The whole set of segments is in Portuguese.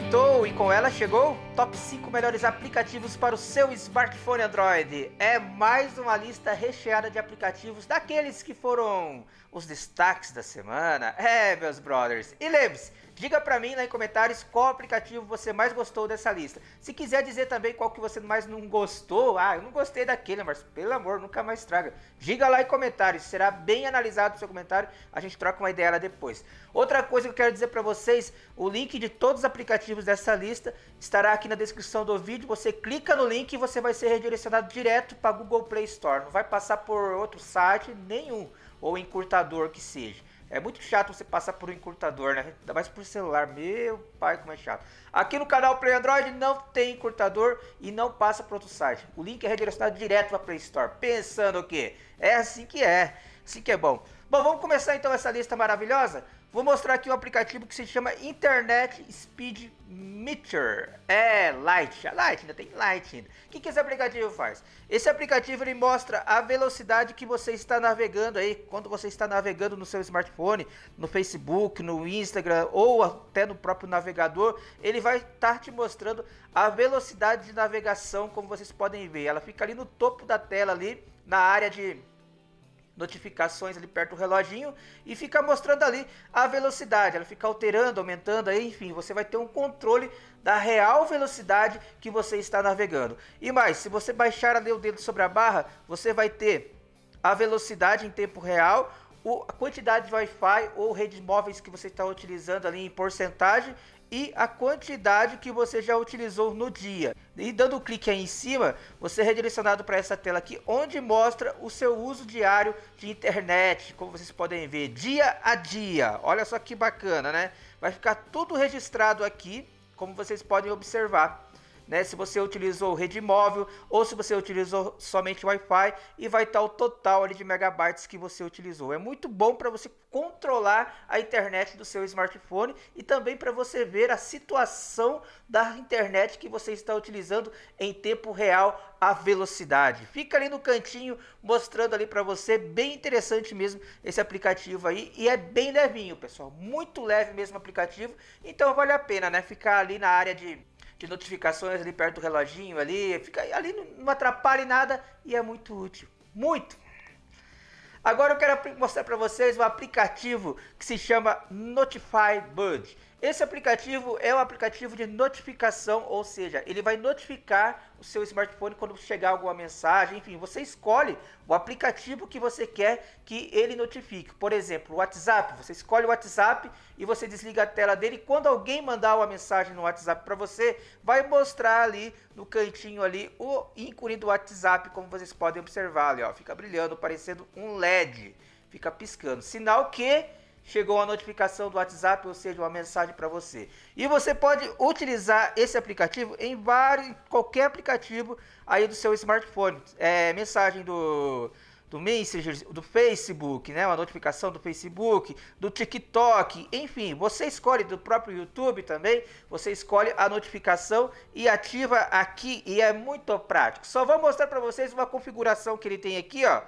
quintou e com ela chegou top 5 melhores aplicativos para o seu smartphone Android. É mais uma lista recheada de aplicativos daqueles que foram os destaques da semana. É, meus brothers. E lembre-se, Diga para mim lá em comentários qual aplicativo você mais gostou dessa lista. Se quiser dizer também qual que você mais não gostou, ah, eu não gostei daquele, mas pelo amor, nunca mais traga. Diga lá em comentários, será bem analisado o seu comentário, a gente troca uma ideia lá depois. Outra coisa que eu quero dizer para vocês, o link de todos os aplicativos dessa lista estará aqui na descrição do vídeo, você clica no link e você vai ser redirecionado direto para Google Play Store, não vai passar por outro site nenhum ou encurtador que seja. É muito chato você passar por um encurtador, né? Ainda mais por celular. Meu pai, como é chato. Aqui no canal Play Android não tem encurtador e não passa para outro site. O link é redirecionado direto para Play Store. Pensando o quê? É assim que é. Assim que é bom. Bom, vamos começar então essa lista maravilhosa? Vou mostrar aqui um aplicativo que se chama Internet Speed Meter. É Light, a é Light ainda tem Light ainda. O que, que esse aplicativo faz? Esse aplicativo ele mostra a velocidade que você está navegando aí, quando você está navegando no seu smartphone, no Facebook, no Instagram ou até no próprio navegador, ele vai estar tá te mostrando a velocidade de navegação, como vocês podem ver. Ela fica ali no topo da tela ali, na área de notificações ali perto do reloginho e fica mostrando ali a velocidade. Ela fica alterando, aumentando, aí, enfim, você vai ter um controle da real velocidade que você está navegando. E mais, se você baixar ali o dedo sobre a barra, você vai ter a velocidade em tempo real, a quantidade de Wi-Fi ou redes móveis que você está utilizando ali em porcentagem e a quantidade que você já utilizou no dia. E dando um clique aí em cima, você é redirecionado para essa tela aqui, onde mostra o seu uso diário de internet, como vocês podem ver, dia a dia. Olha só que bacana, né? Vai ficar tudo registrado aqui, como vocês podem observar né? Se você utilizou rede móvel ou se você utilizou somente Wi-Fi e vai estar o total ali de megabytes que você utilizou. É muito bom para você controlar a internet do seu smartphone e também para você ver a situação da internet que você está utilizando em tempo real a velocidade. Fica ali no cantinho mostrando ali para você, bem interessante mesmo esse aplicativo aí e é bem levinho, pessoal, muito leve mesmo o aplicativo. Então vale a pena, né, ficar ali na área de de notificações ali perto do reloginho ali, fica ali não atrapalha em nada e é muito útil, muito. Agora eu quero mostrar para vocês um aplicativo que se chama Notify Bud. Esse aplicativo é um aplicativo de notificação, ou seja, ele vai notificar o seu smartphone quando chegar alguma mensagem, enfim, você escolhe o aplicativo que você quer que ele notifique. Por exemplo, o WhatsApp, você escolhe o WhatsApp e você desliga a tela dele. Quando alguém mandar uma mensagem no WhatsApp para você, vai mostrar ali no cantinho ali o ícone do WhatsApp, como vocês podem observar ali, ó, fica brilhando, parecendo um LED, fica piscando. Sinal que chegou a notificação do WhatsApp, ou seja, uma mensagem para você. E você pode utilizar esse aplicativo em vários, qualquer aplicativo aí do seu smartphone. É, mensagem do do Messenger, do Facebook, né, uma notificação do Facebook, do TikTok, enfim, você escolhe do próprio YouTube também, você escolhe a notificação e ativa aqui e é muito prático. Só vou mostrar para vocês uma configuração que ele tem aqui, ó.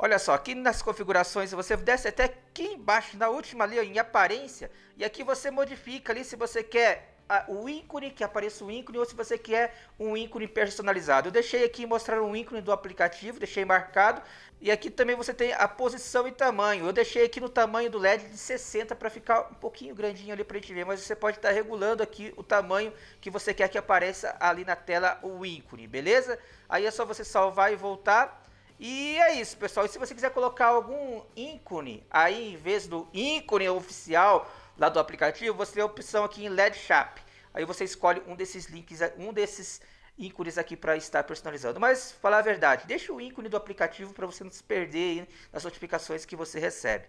Olha só, aqui nas configurações, se você desce até aqui embaixo, na última ali, ó, em aparência, e aqui você modifica ali se você quer a, o ícone, que apareça o ícone, ou se você quer um ícone personalizado. Eu deixei aqui mostrar um ícone do aplicativo, deixei marcado. E aqui também você tem a posição e tamanho. Eu deixei aqui no tamanho do LED de 60 para ficar um pouquinho grandinho ali para a gente ver. Mas você pode estar tá regulando aqui o tamanho que você quer que apareça ali na tela o ícone, beleza? Aí é só você salvar e voltar. E é isso, pessoal. E se você quiser colocar algum ícone aí, em vez do ícone oficial lá do aplicativo, você tem a opção aqui em LED Shop. Aí você escolhe um desses links, um desses ícones aqui para estar personalizando. Mas, falar a verdade, deixa o ícone do aplicativo para você não se perder nas notificações que você recebe.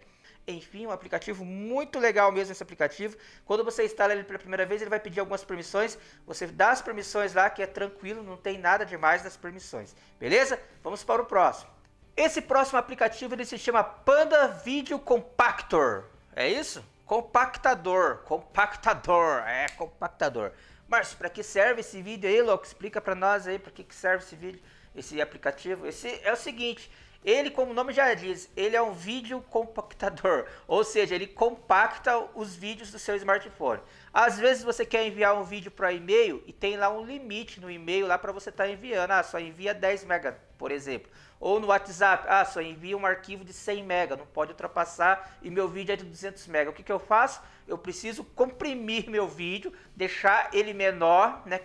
Enfim, um aplicativo muito legal mesmo esse aplicativo. Quando você instala ele pela primeira vez, ele vai pedir algumas permissões. Você dá as permissões lá, que é tranquilo, não tem nada demais nas permissões. Beleza? Vamos para o próximo. Esse próximo aplicativo ele se chama Panda Video Compactor. É isso? Compactador, compactador, é compactador. Márcio, para que serve esse vídeo aí, louco? Explica para nós aí para que, que serve esse vídeo, esse aplicativo. Esse é o seguinte, ele, como o nome já diz, ele é um vídeo compactador, ou seja, ele compacta os vídeos do seu smartphone. Às vezes você quer enviar um vídeo para e-mail e tem lá um limite no e-mail lá para você estar tá enviando, ah, só envia 10 mega, por exemplo. Ou no WhatsApp, ah, só envia um arquivo de 100 mega, não pode ultrapassar, e meu vídeo é de 200 mega. O que, que eu faço? Eu preciso comprimir meu vídeo, deixar ele menor, né,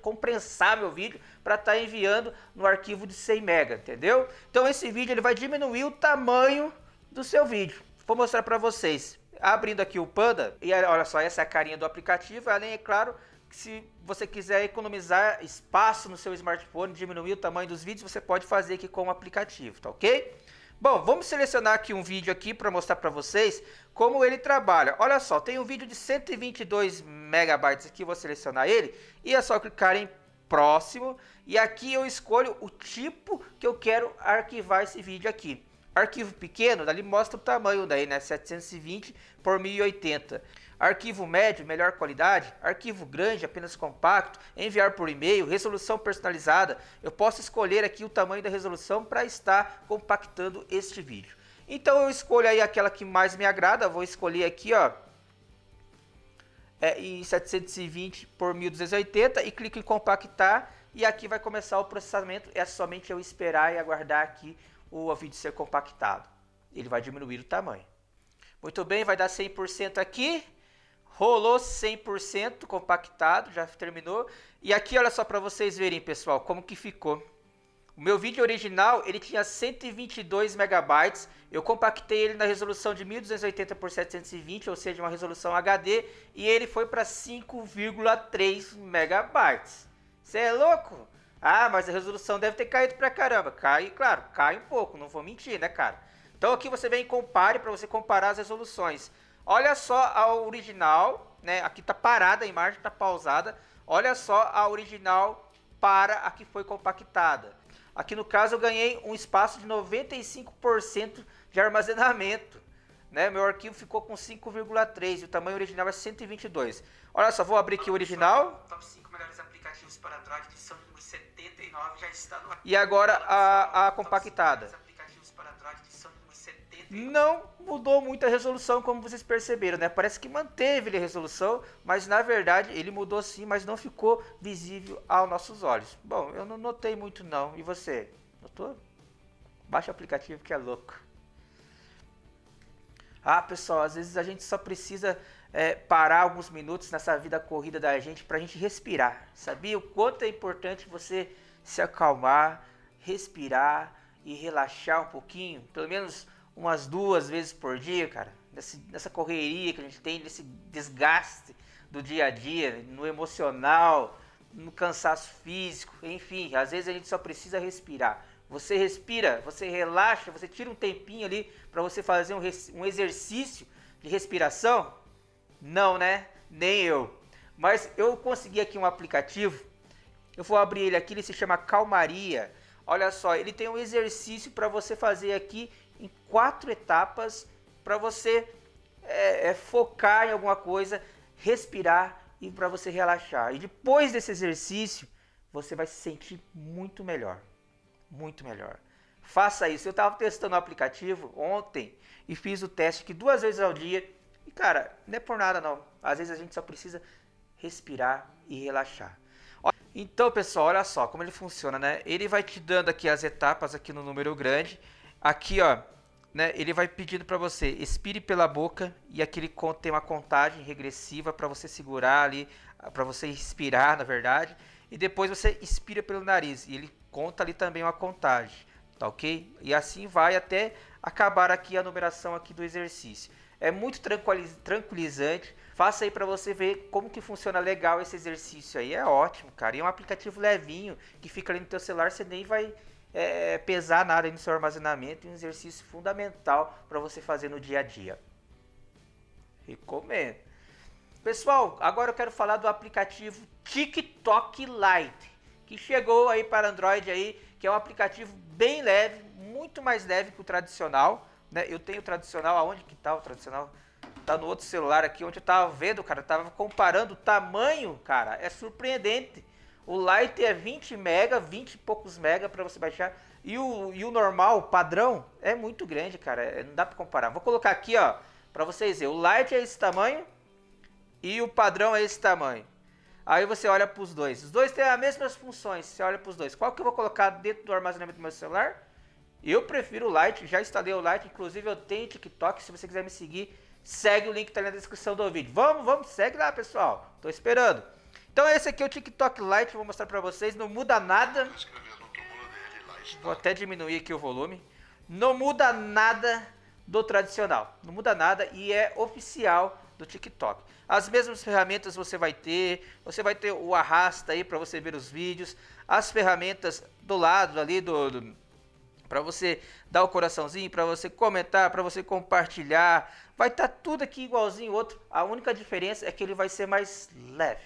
comprensar meu vídeo para estar tá enviando no arquivo de 100 mega, entendeu? Então esse vídeo ele vai diminuir o tamanho do seu vídeo. Vou mostrar para vocês. Abrindo aqui o Panda, e olha só, essa é a carinha do aplicativo, além, é claro, se você quiser economizar espaço no seu smartphone, diminuir o tamanho dos vídeos, você pode fazer aqui com o aplicativo, tá ok? Bom, vamos selecionar aqui um vídeo aqui para mostrar para vocês como ele trabalha. Olha só, tem um vídeo de 122 megabytes aqui, vou selecionar ele e é só clicar em próximo e aqui eu escolho o tipo que eu quero arquivar esse vídeo aqui. Arquivo pequeno, dali mostra o tamanho daí, né, 720 por 1080 arquivo médio, melhor qualidade, arquivo grande, apenas compacto, enviar por e-mail, resolução personalizada. Eu posso escolher aqui o tamanho da resolução para estar compactando este vídeo. Então eu escolho aí aquela que mais me agrada, vou escolher aqui, ó, é, em 720 por 1280 e clico em compactar e aqui vai começar o processamento, é somente eu esperar e aguardar aqui o vídeo ser compactado. Ele vai diminuir o tamanho. Muito bem, vai dar 100% aqui rolou 100% compactado, já terminou. E aqui olha só para vocês verem, pessoal, como que ficou. O meu vídeo original, ele tinha 122 megabytes. Eu compactei ele na resolução de 1280 por 720, ou seja, uma resolução HD, e ele foi para 5,3 megabytes. Você é louco? Ah, mas a resolução deve ter caído pra caramba. Cai, claro, cai um pouco, não vou mentir, né, cara? Então aqui você vem e compare para você comparar as resoluções. Olha só a original, né? Aqui está parada a imagem, está pausada. Olha só a original para a que foi compactada. Aqui no caso eu ganhei um espaço de 95% de armazenamento. Né? Meu arquivo ficou com 5,3 e o tamanho original é 122. Olha só, vou abrir aqui o original. Top 5 melhores aplicativos para Android, edição número 79 já está no E agora a, a compactada não mudou muito a resolução, como vocês perceberam, né? Parece que manteve a resolução, mas na verdade ele mudou sim, mas não ficou visível aos nossos olhos. Bom, eu não notei muito não. E você? Notou? Baixa o aplicativo que é louco. Ah, pessoal, às vezes a gente só precisa é, parar alguns minutos nessa vida corrida da gente para a gente respirar. Sabia o quanto é importante você se acalmar, respirar e relaxar um pouquinho? Pelo menos umas duas vezes por dia, cara, desse, dessa correria que a gente tem, desse desgaste do dia a dia, no emocional, no cansaço físico, enfim, às vezes a gente só precisa respirar. Você respira, você relaxa, você tira um tempinho ali para você fazer um, um exercício de respiração? Não, né? Nem eu. Mas eu consegui aqui um aplicativo. Eu vou abrir ele aqui, ele se chama Calmaria. Olha só, ele tem um exercício para você fazer aqui em quatro etapas para você é, é, focar em alguma coisa, respirar e para você relaxar. E depois desse exercício, você vai se sentir muito melhor. Muito melhor. Faça isso. Eu estava testando o aplicativo ontem e fiz o teste que duas vezes ao dia. E cara, não é por nada não. Às vezes a gente só precisa respirar e relaxar. Então, pessoal, olha só como ele funciona, né? Ele vai te dando aqui as etapas aqui no número grande. Aqui, ó, né? Ele vai pedindo para você expire pela boca e aqui ele tem uma contagem regressiva para você segurar ali, para você respirar na verdade. E depois você expira pelo nariz e ele conta ali também uma contagem, tá OK? E assim vai até acabar aqui a numeração aqui do exercício. É muito tranquilizante. Faça aí para você ver como que funciona legal esse exercício aí. É ótimo, cara. E é um aplicativo levinho que fica ali no teu celular, você nem vai é, pesar nada no seu armazenamento. Um exercício fundamental para você fazer no dia a dia. Recomendo. Pessoal, agora eu quero falar do aplicativo TikTok Lite, que chegou aí para Android aí, que é um aplicativo bem leve, muito mais leve que o tradicional. Né? Eu tenho o tradicional, aonde que tá o tradicional? Tá no outro celular aqui, onde eu tava vendo, cara, eu tava comparando o tamanho, cara, é surpreendente. O Lite é 20 mega, 20 e poucos mega para você baixar. E o, e o normal, o padrão, é muito grande, cara. É, não dá para comparar. Vou colocar aqui, ó, para vocês verem. O Lite é esse tamanho e o padrão é esse tamanho. Aí você olha para os dois. Os dois têm as mesmas funções. Você olha para os dois. Qual que eu vou colocar dentro do armazenamento do meu celular? Eu prefiro o Light, já instalei o Light, inclusive eu tenho TikTok, se você quiser me seguir, segue o link tá na descrição do vídeo. Vamos, vamos, segue lá, pessoal. Tô esperando. Então esse aqui é o TikTok Lite, vou mostrar pra vocês, não muda nada. Vou até diminuir aqui o volume. Não muda nada do tradicional, não muda nada e é oficial do TikTok. As mesmas ferramentas você vai ter, você vai ter o arrasta aí para você ver os vídeos, as ferramentas do lado ali do, do para você dar o coraçãozinho, para você comentar, para você compartilhar. Vai estar tá tudo aqui igualzinho o outro. A única diferença é que ele vai ser mais leve.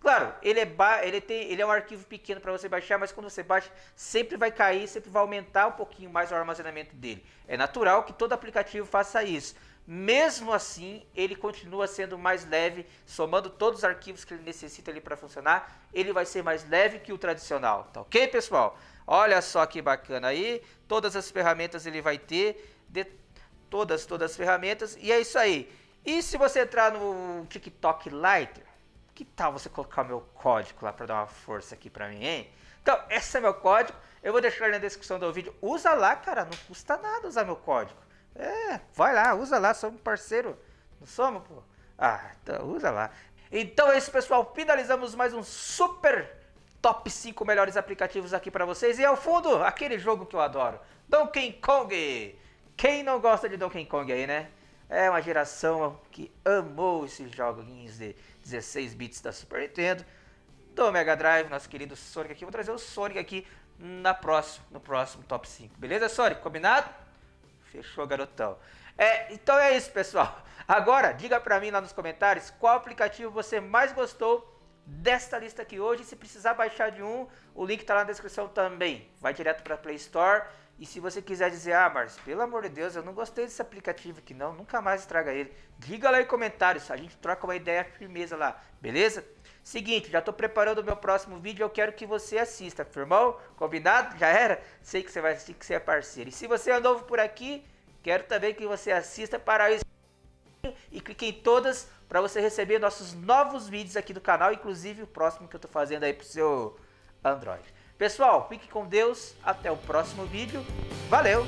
Claro, ele é, ele tem, ele é um arquivo pequeno para você baixar, mas quando você baixa, sempre vai cair, sempre vai aumentar um pouquinho mais o armazenamento dele. É natural que todo aplicativo faça isso. Mesmo assim, ele continua sendo mais leve, somando todos os arquivos que ele necessita ali para funcionar, ele vai ser mais leve que o tradicional, tá ok, pessoal? Olha só que bacana aí, todas as ferramentas ele vai ter, de todas, todas as ferramentas, e é isso aí. E se você entrar no TikTok Lighter, que tal você colocar meu código lá para dar uma força aqui para mim, hein? Então, esse é meu código, eu vou deixar na descrição do vídeo. Usa lá, cara, não custa nada usar meu código. É, vai lá, usa lá, somos parceiro. Não somos, pô? Ah, então usa lá. Então é isso, pessoal. Finalizamos mais um super top 5 melhores aplicativos aqui para vocês. E ao fundo, aquele jogo que eu adoro, Donkey Kong. Quem não gosta de Donkey Kong aí, né? É uma geração que amou esses joguinhos de 16 bits da Super Nintendo, do Mega Drive, nosso querido Sonic aqui. Vou trazer o Sonic aqui na próximo, no próximo top 5. Beleza, Sonic? Combinado? Fechou, garotão. É, então é isso, pessoal. Agora, diga pra mim lá nos comentários qual aplicativo você mais gostou desta lista aqui hoje. Se precisar baixar de um, o link está na descrição também. Vai direto para a Play Store. E se você quiser dizer, ah, Mars, pelo amor de Deus, eu não gostei desse aplicativo aqui não, nunca mais estraga ele. Diga lá em comentários, a gente troca uma ideia firmeza lá, beleza? Seguinte, já estou preparando o meu próximo vídeo, eu quero que você assista, firmão? Combinado? Já era? Sei que você vai assistir, que você é parceiro. E se você é novo por aqui, quero também que você assista para isso e clique em todas para você receber nossos novos vídeos aqui do canal, inclusive o próximo que eu estou fazendo aí para o seu Android. Pessoal, fique com Deus, até o próximo vídeo, valeu!